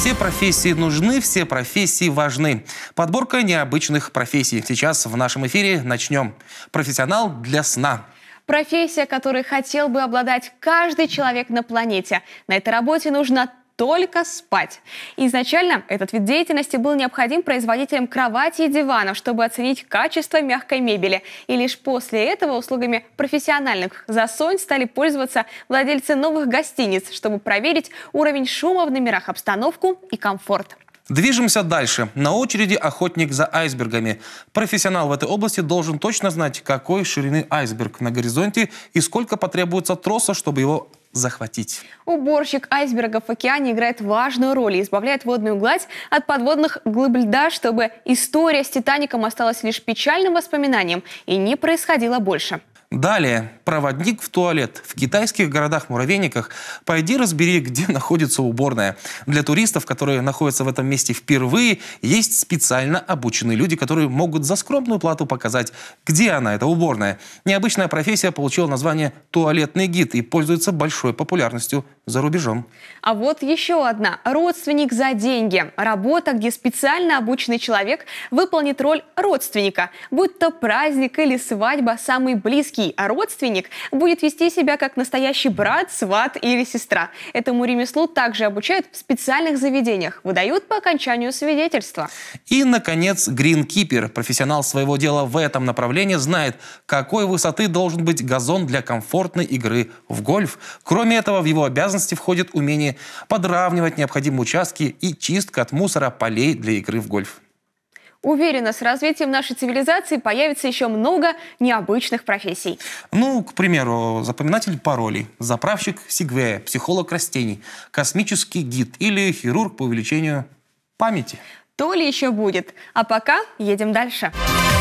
Все профессии нужны, все профессии важны. Подборка необычных профессий. Сейчас в нашем эфире начнем. Профессионал для сна. Профессия, которой хотел бы обладать каждый человек на планете. На этой работе нужно только спать. Изначально этот вид деятельности был необходим производителям кровати и диванов, чтобы оценить качество мягкой мебели. И лишь после этого услугами профессиональных засонь стали пользоваться владельцы новых гостиниц, чтобы проверить уровень шума в номерах, обстановку и комфорт. Движемся дальше. На очереди охотник за айсбергами. Профессионал в этой области должен точно знать, какой ширины айсберг на горизонте и сколько потребуется троса, чтобы его захватить. Уборщик айсбергов в океане играет важную роль и избавляет водную гладь от подводных глыб льда, чтобы история с «Титаником» осталась лишь печальным воспоминанием и не происходила больше. Далее, проводник в туалет. В китайских городах-муравейниках пойди разбери, где находится уборная. Для туристов, которые находятся в этом месте впервые, есть специально обученные люди, которые могут за скромную плату показать, где она, эта уборная. Необычная профессия получила название «туалетный гид» и пользуется большой популярностью за рубежом. А вот еще одна. Родственник за деньги. Работа, где специально обученный человек выполнит роль родственника. Будь то праздник или свадьба, самый близкий а родственник будет вести себя как настоящий брат, сват или сестра. Этому ремеслу также обучают в специальных заведениях. Выдают по окончанию свидетельства. И, наконец, гринкипер. Профессионал своего дела в этом направлении знает, какой высоты должен быть газон для комфортной игры в гольф. Кроме этого, в его обязанности обязанности входит умение подравнивать необходимые участки и чистка от мусора полей для игры в гольф. Уверена, с развитием нашей цивилизации появится еще много необычных профессий. Ну, к примеру, запоминатель паролей, заправщик Сигвея, психолог растений, космический гид или хирург по увеличению памяти. То ли еще будет. А пока едем дальше. Дальше.